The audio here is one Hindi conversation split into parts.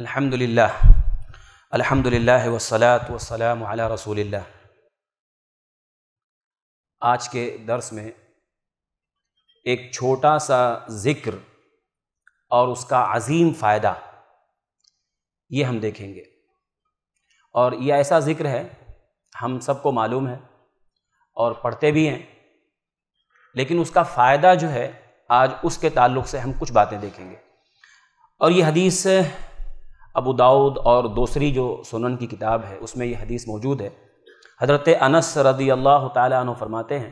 अल्हम्दुलिल्लाह अल्हम्दुलिल्लाह वसलात वसलाम अला रसूलिल्लाह आज के दर्स में एक छोटा सा ज़िक्र और उसका अजीम फ़ायदा ये हम देखेंगे और ये ऐसा ज़िक्र है हम सबको मालूम है और पढ़ते भी हैं लेकिन उसका फ़ायदा जो है आज उसके ताल्लुक से हम कुछ बातें देखेंगे और ये हदीस अबू दाऊद और दूसरी जो सुनन की किताब है उसमें ये हदीस मौजूद है हज़रत अनस रदी अल्लाह तु फरमाते हैं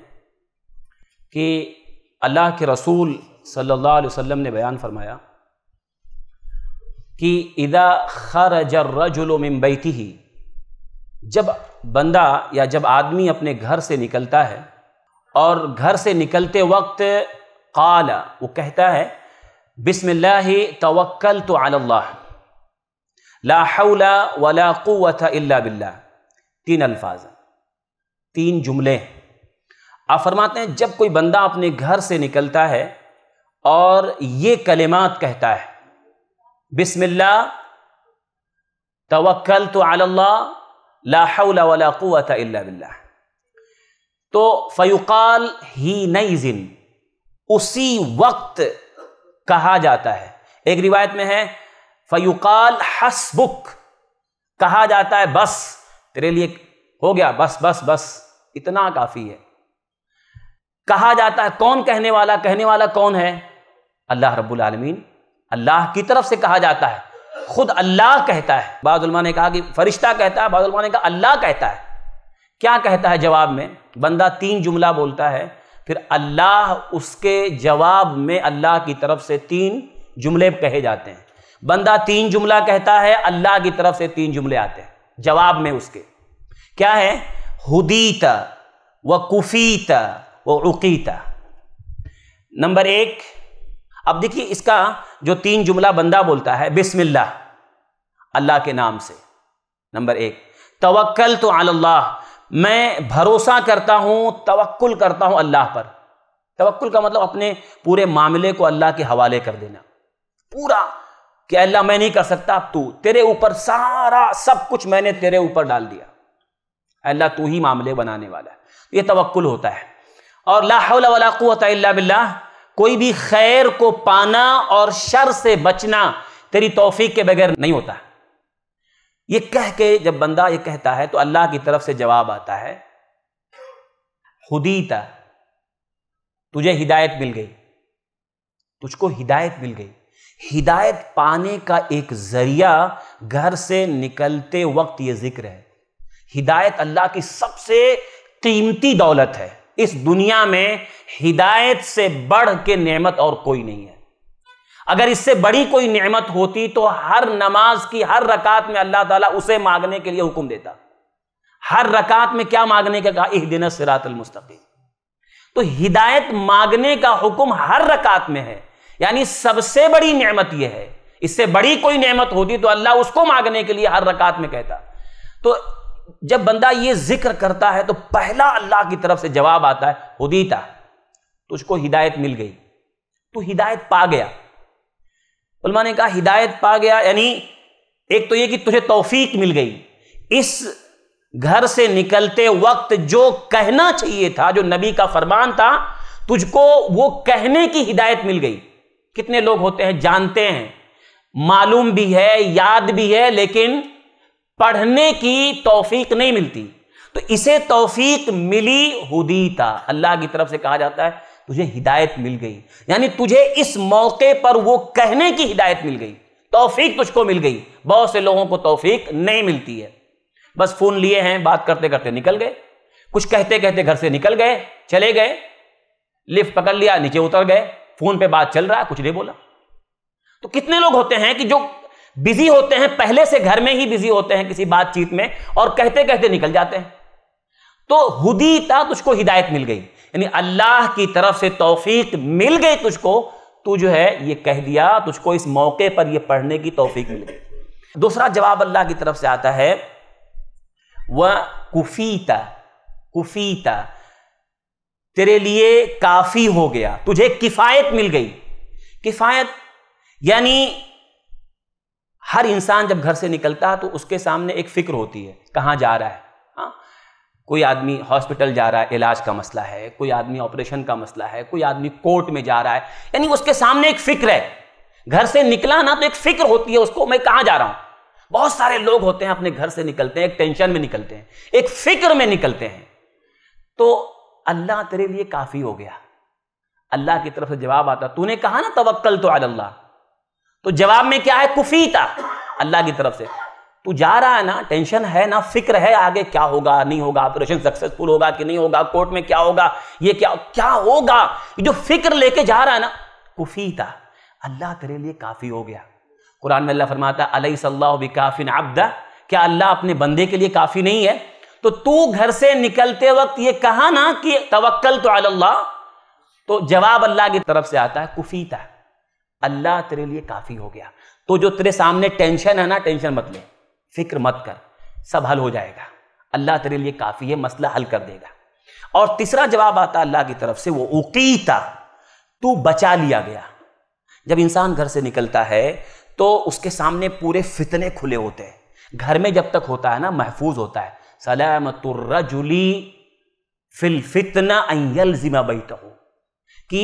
कि अल्लाह के रसूल सल्लल्लाहु अलैहि वसल्लम ने बयान फरमाया कि इदा खरजरजुलमबैती ही जब बंदा या जब आदमी अपने घर से निकलता है और घर से निकलते वक्त काला वो कहता है बिसमिल्ल तवक्ल तो अल्लाह ला हौला वला बिल्ला तीन अल्फाज तीन जुमले आप फरमाते हैं जब कोई बंदा अपने घर से निकलता है और ये कलेमात कहता है बिस्मिल्ला तवक्ल तो अल्लाह ला वला बिल्ला तो फ़युकाल ही नई जिन उसी वक्त कहा जाता है एक रिवायत में है फयुकाल हस बुक कहा जाता है बस तेरे लिए हो गया बस बस बस इतना काफी है कहा जाता है कौन कहने वाला कहने वाला कौन है अल्लाह रब्बुल आलमीन अल्लाह की तरफ से कहा जाता है खुद अल्लाह कहता है बादलमा ने कहा कि फरिश्ता कहता है बादलमा ने कहा अल्लाह कहता है क्या कहता है जवाब में बंदा तीन जुमला बोलता है फिर अल्लाह उसके जवाब में अल्लाह की तरफ से तीन जुमले कहे जाते हैं बंदा तीन जुमला कहता है अल्लाह की तरफ से तीन जुमले आते हैं जवाब में उसके क्या है हुदीत व कुफीत व उकीत नंबर एक अब देखिए इसका जो तीन जुमला बंदा बोलता है बिस्मिल्लाह अल्लाह के नाम से नंबर एक तवक्ल तो अल्लाह मैं भरोसा करता हूं तवक्ल करता हूं अल्लाह पर तवक्ल का मतलब अपने पूरे मामले को अल्लाह के हवाले कर देना पूरा कि अल्लाह मैं नहीं कर सकता अब तू तेरे ऊपर सारा सब कुछ मैंने तेरे ऊपर डाल दिया अल्लाह तू ही मामले बनाने वाला है ये तवक्ल होता है और लाला बिल्ला कोई भी खैर को पाना और शर से बचना तेरी तोफीक के बगैर नहीं होता ये कह के जब बंदा ये कहता है तो अल्लाह की तरफ से जवाब आता है हुदीता तुझे हिदायत मिल गई तुझको हिदायत मिल गई हिदायत पाने का एक जरिया घर से निकलते वक्त ये जिक्र है हिदायत अल्लाह की सबसे कीमती दौलत है इस दुनिया में हिदायत से बढ़ के नेमत और कोई नहीं है अगर इससे बड़ी कोई नेमत होती तो हर नमाज की हर रकात में अल्लाह ताला उसे मांगने के लिए हुक्म देता हर रकात में क्या मांगने का कहा एक दिन सिरातल मुस्तकी तो हिदायत मांगने का हुक्म हर रकात में है यानी सबसे बड़ी नेमत यह है इससे बड़ी कोई नेमत होती तो अल्लाह उसको मांगने के लिए हर रकात में कहता तो जब बंदा ये जिक्र करता है तो पहला अल्लाह की तरफ से जवाब आता है हुदीता तो उसको हिदायत मिल गई तो हिदायत पा गया उलमा ने कहा हिदायत पा गया यानी एक तो ये कि तुझे तौफीक मिल गई इस घर से निकलते वक्त जो कहना चाहिए था जो नबी का फरमान था तुझको वो कहने की हिदायत मिल गई कितने लोग होते हैं जानते हैं मालूम भी है याद भी है लेकिन पढ़ने की तौफीक नहीं मिलती तो इसे तौफीक मिली हुदीता अल्लाह की तरफ से कहा जाता है तुझे हिदायत मिल गई यानी तुझे इस मौके पर वो कहने की हिदायत मिल गई तौफीक तुझको मिल गई बहुत से लोगों को तौफीक नहीं मिलती है बस फोन लिए हैं बात करते करते निकल गए कुछ कहते कहते घर से निकल गए चले गए लिफ्ट पकड़ लिया नीचे उतर गए फोन पे बात चल रहा है कुछ नहीं बोला तो कितने लोग होते हैं कि जो बिजी होते हैं पहले से घर में ही बिजी होते हैं किसी बातचीत में और कहते कहते निकल जाते हैं तो हुदी था तुझको हिदायत मिल गई यानी अल्लाह की तरफ से तौफीक मिल गई तुझको तू जो है ये कह दिया तुझको इस मौके पर ये पढ़ने की तौफीक मिल गई दूसरा जवाब अल्लाह की तरफ से आता है वह कुफीता कुफीता तेरे लिए काफी हो गया तुझे किफायत मिल गई किफायत यानी हर इंसान जब घर से निकलता है तो उसके सामने एक फिक्र होती है कहाँ जा रहा है हाँ कोई आदमी हॉस्पिटल जा रहा है इलाज का मसला है कोई आदमी ऑपरेशन का मसला है कोई आदमी कोर्ट में जा रहा है यानी उसके सामने एक फिक्र है घर से निकला ना तो एक फिक्र होती है उसको मैं कहाँ जा रहा हूँ बहुत सारे लोग होते हैं अपने घर से निकलते हैं एक टेंशन में निकलते हैं एक फिक्र में निकलते हैं तो अल्लाह तेरे लिए काफ़ी हो गया अल्लाह की तरफ से जवाब आता तूने कहा ना तवक्कल तो अल्लाह तो जवाब में क्या है कुफीता अल्लाह की तरफ से तू जा रहा है ना टेंशन है ना फिक्र है आगे क्या होगा नहीं होगा ऑपरेशन सक्सेसफुल होगा कि नहीं होगा कोर्ट में क्या होगा ये क्या क्या होगा जो फिक्र लेके जा रहा है ना कुफीता अल्लाह तेरे लिए काफ़ी हो गया कुरान में अल्लाह फरमाता अलई सल्ला अब्दा क्या अल्लाह अपने बंदे के लिए काफ़ी नहीं है तो तू घर से निकलते वक्त ये कहा ना कि तवक्कल तो अल्लाह तो जवाब अल्लाह की तरफ से आता है कुफीता अल्लाह तेरे लिए काफ़ी हो गया तो जो तेरे सामने टेंशन है ना टेंशन मत ले फिक्र मत कर सब हल हो जाएगा अल्लाह तेरे लिए काफ़ी है मसला हल कर देगा और तीसरा जवाब आता अल्लाह की तरफ से वो उकीता तू बचा लिया गया जब इंसान घर से निकलता है तो उसके सामने पूरे फितने खुले होते हैं घर में जब तक होता है ना महफूज होता है सलामतुर्रजुली फिलफितना फितना अयलजिमा हो कि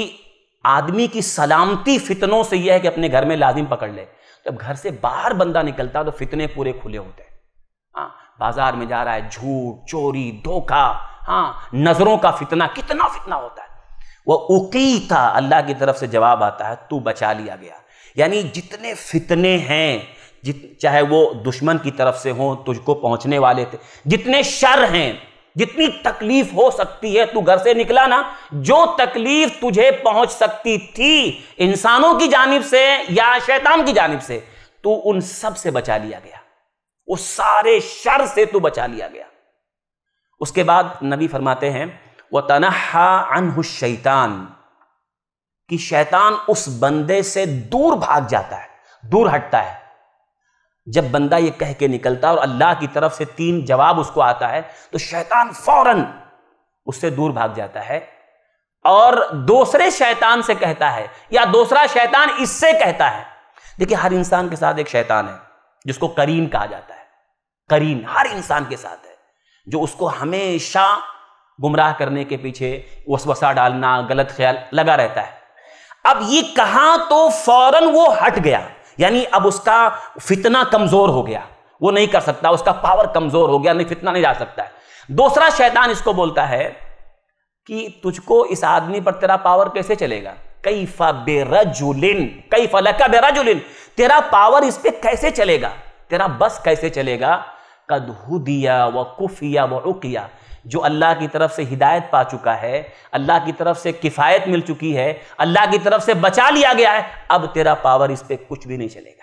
आदमी की सलामती फितनों से यह है कि अपने घर में लाजिम पकड़ ले जब घर से बाहर बंदा निकलता तो फितने पूरे खुले होते हैं हाँ बाजार में जा रहा है झूठ चोरी धोखा हाँ नजरों का फितना कितना फितना होता है वह उकी था अल्लाह की तरफ से जवाब आता है तू बचा लिया गया यानी जितने फितने हैं जित चाहे वो दुश्मन की तरफ से हो तुझको पहुंचने वाले थे जितने शर हैं जितनी तकलीफ हो सकती है तू घर से निकला ना जो तकलीफ तुझे पहुंच सकती थी इंसानों की जानब से या शैतान की जानब से तू उन सब से बचा लिया गया उस सारे शर से तू बचा लिया गया उसके बाद नबी फरमाते हैं वह तनहा अनहु शैतान कि शैतान उस बंदे से दूर भाग जाता है दूर हटता है जब बंदा ये कह के निकलता है और अल्लाह की तरफ से तीन जवाब उसको आता है तो शैतान फौरन उससे दूर भाग जाता है और दूसरे शैतान से कहता है या दूसरा शैतान इससे कहता है देखिए हर इंसान के साथ एक शैतान है जिसको करीन कहा जाता है करीन हर इंसान के साथ है जो उसको हमेशा गुमराह करने के पीछे वसवसा डालना गलत ख्याल लगा रहता है अब ये कहा तो फौरन वो हट गया यानी अब उसका फितना कमज़ोर हो गया वो नहीं कर सकता उसका पावर कमज़ोर हो गया नहीं फितना नहीं जा सकता है दूसरा शैतान इसको बोलता है कि तुझको इस आदमी पर तेरा पावर कैसे चलेगा कई बेरजुलिन कई फलका बेरजुलिन तेरा पावर इस पर कैसे चलेगा तेरा बस कैसे चलेगा कद हुदिया व कुफिया व रुकिया जो अल्लाह की तरफ से हिदायत पा चुका है अल्लाह की तरफ से किफ़ायत मिल चुकी है अल्लाह की तरफ से बचा लिया गया है अब तेरा पावर इस पर कुछ भी नहीं चलेगा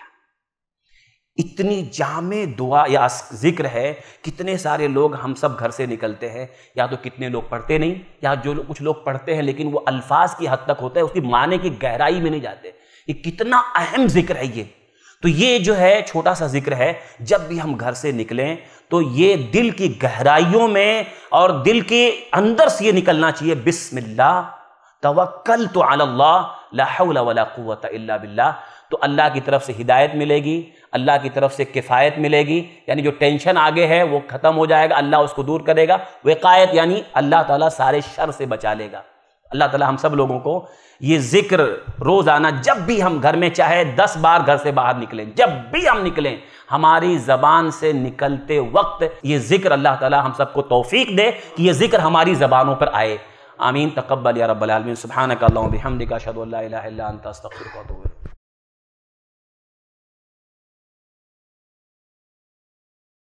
इतनी जाम दुआ या जिक्र है कितने सारे लोग हम सब घर से निकलते हैं या तो कितने लोग पढ़ते नहीं या जो लो, कुछ लोग पढ़ते हैं लेकिन वो अल्फाज की हद तक होता है उसकी माने की गहराई में नहीं जाते ये कितना अहम जिक्र है ये तो ये जो है छोटा सा जिक्र है जब भी हम घर से निकलें तो ये दिल की गहराइयों में और दिल के अंदर से ये निकलना चाहिए बिस्मिल्ला तवक्कल तो अल्लाह बिल्ला तो अल्लाह की तरफ से हिदायत मिलेगी अल्लाह की तरफ से किफ़ायत मिलेगी यानी जो टेंशन आगे है वो ख़त्म हो जाएगा अल्लाह उसको दूर करेगा वक़ायत यानी अल्लाह ताला सारे शर से बचा लेगा अल्लाह ताला हम सब लोगों को ये जिक्र रोज़ाना जब भी हम घर में चाहे दस बार घर से बाहर निकलें जब भी हम निकलें हमारी ज़बान से निकलते वक्त ये जिक्र अल्लाह ताला हम सबको तोफ़ीक दे कि ये जिक्र हमारी ज़बानों पर आए आमीन तकबल या रबालमीन सुबहान कल्ला हमदिका शदल